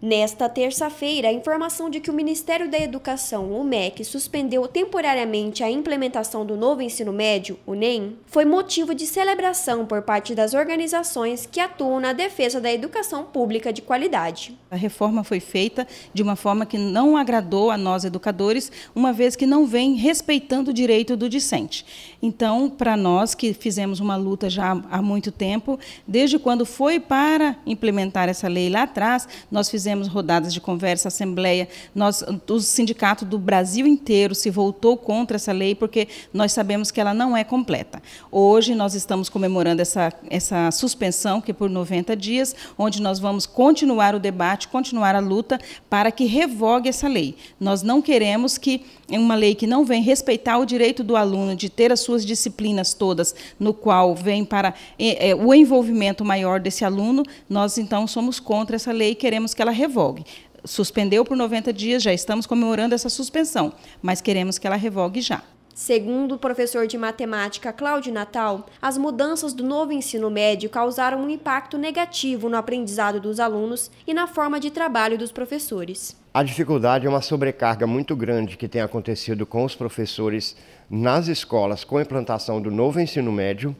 Nesta terça-feira, a informação de que o Ministério da Educação, o MEC, suspendeu temporariamente a implementação do novo ensino médio, o NEM, foi motivo de celebração por parte das organizações que atuam na defesa da educação pública de qualidade. A reforma foi feita de uma forma que não agradou a nós educadores, uma vez que não vem respeitando o direito do discente. Então, para nós que fizemos uma luta já há muito tempo, desde quando foi para implementar essa lei lá atrás, nós fizemos fizemos rodadas de conversa, assembleia. Nós, o sindicato do Brasil inteiro se voltou contra essa lei porque nós sabemos que ela não é completa. Hoje nós estamos comemorando essa, essa suspensão, que é por 90 dias, onde nós vamos continuar o debate, continuar a luta para que revogue essa lei. Nós não queremos que uma lei que não vem respeitar o direito do aluno de ter as suas disciplinas todas, no qual vem para é, o envolvimento maior desse aluno, nós então somos contra essa lei e queremos que ela revogue. Suspendeu por 90 dias, já estamos comemorando essa suspensão, mas queremos que ela revogue já. Segundo o professor de matemática Cláudio Natal, as mudanças do novo ensino médio causaram um impacto negativo no aprendizado dos alunos e na forma de trabalho dos professores. A dificuldade é uma sobrecarga muito grande que tem acontecido com os professores nas escolas com a implantação do novo ensino médio,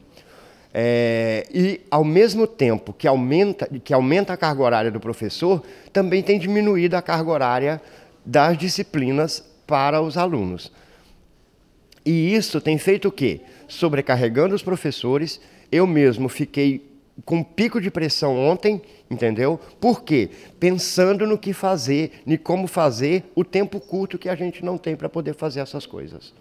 é, e, ao mesmo tempo que aumenta, que aumenta a carga horária do professor, também tem diminuído a carga horária das disciplinas para os alunos. E isso tem feito o quê? Sobrecarregando os professores. Eu mesmo fiquei com um pico de pressão ontem, entendeu? Por quê? Pensando no que fazer, em como fazer, o tempo curto que a gente não tem para poder fazer essas coisas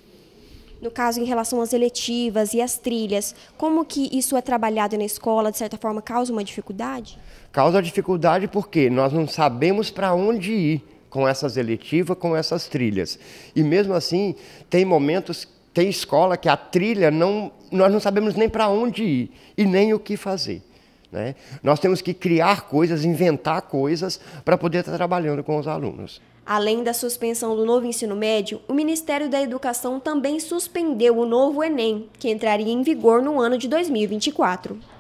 no caso em relação às eletivas e às trilhas, como que isso é trabalhado na escola, de certa forma, causa uma dificuldade? Causa dificuldade porque nós não sabemos para onde ir com essas eletivas, com essas trilhas. E mesmo assim, tem momentos, tem escola que a trilha não, nós não sabemos nem para onde ir e nem o que fazer. Né? Nós temos que criar coisas, inventar coisas para poder estar tá trabalhando com os alunos. Além da suspensão do novo ensino médio, o Ministério da Educação também suspendeu o novo Enem, que entraria em vigor no ano de 2024.